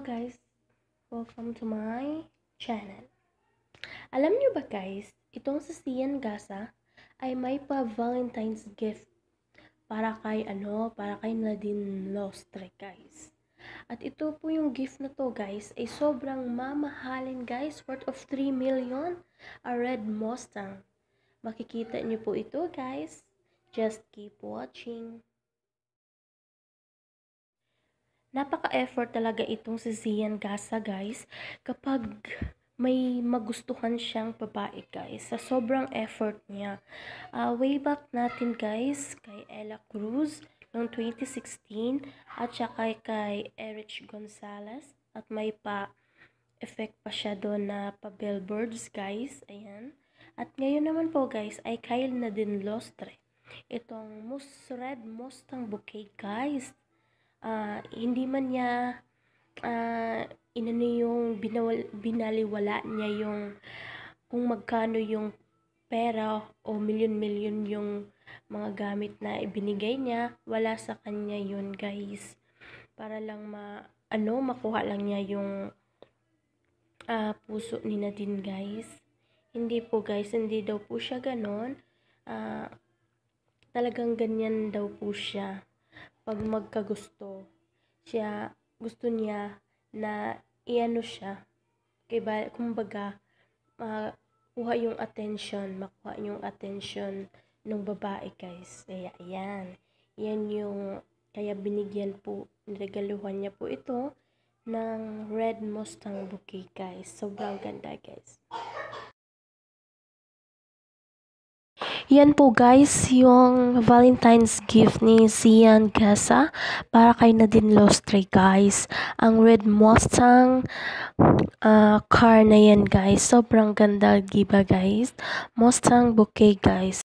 guys! Welcome to my channel. Alam nyo ba guys, itong sa Sian Gasa ay may pa Valentine's gift para kay ano, para kay Nadine Lostre guys. At ito po yung gift na to guys ay sobrang mamahalin guys, worth of 3 million, a red Mustang. Makikita nyo po ito guys. Just keep watching. Napaka-effort talaga itong si Zian Gasa guys kapag may magustuhan siyang babae guys sa sobrang effort niya. Uh, way back natin guys kay Ella Cruz noong 2016 at saka kay Erich Gonzalez at may pa effect pa siya doon na pa billboards guys. Ayan. At ngayon naman po guys ay Kyle na din Lostre. Itong most red Mustang bouquet guys uh, hindi man niya uh, inano yung binawal, binaliwala niya yung kung magkano yung pera o milyon-milyon yung mga gamit na ibinigay niya, wala sa kanya yun guys. Para lang ma, ano, makuha lang niya yung uh, puso ni Nadine guys. Hindi po guys, hindi daw po siya ganon. Uh, talagang ganyan daw po siya pag magkagusto siya gusto niya na iano siya kay ba kumbaga makuha yung attention makuha yung attention ng babae guys kaya ayan yan yung kaya binigyan po niregaluhan niya po ito ng red mustang bouquet guys sobrang ganda guys Yan po guys, yung Valentine's gift ni Sian Gasa para kay Nadine Lostre guys. Ang Red Mustang uh, car na yan guys. Sobrang ganda giba guys. Mustang bouquet guys.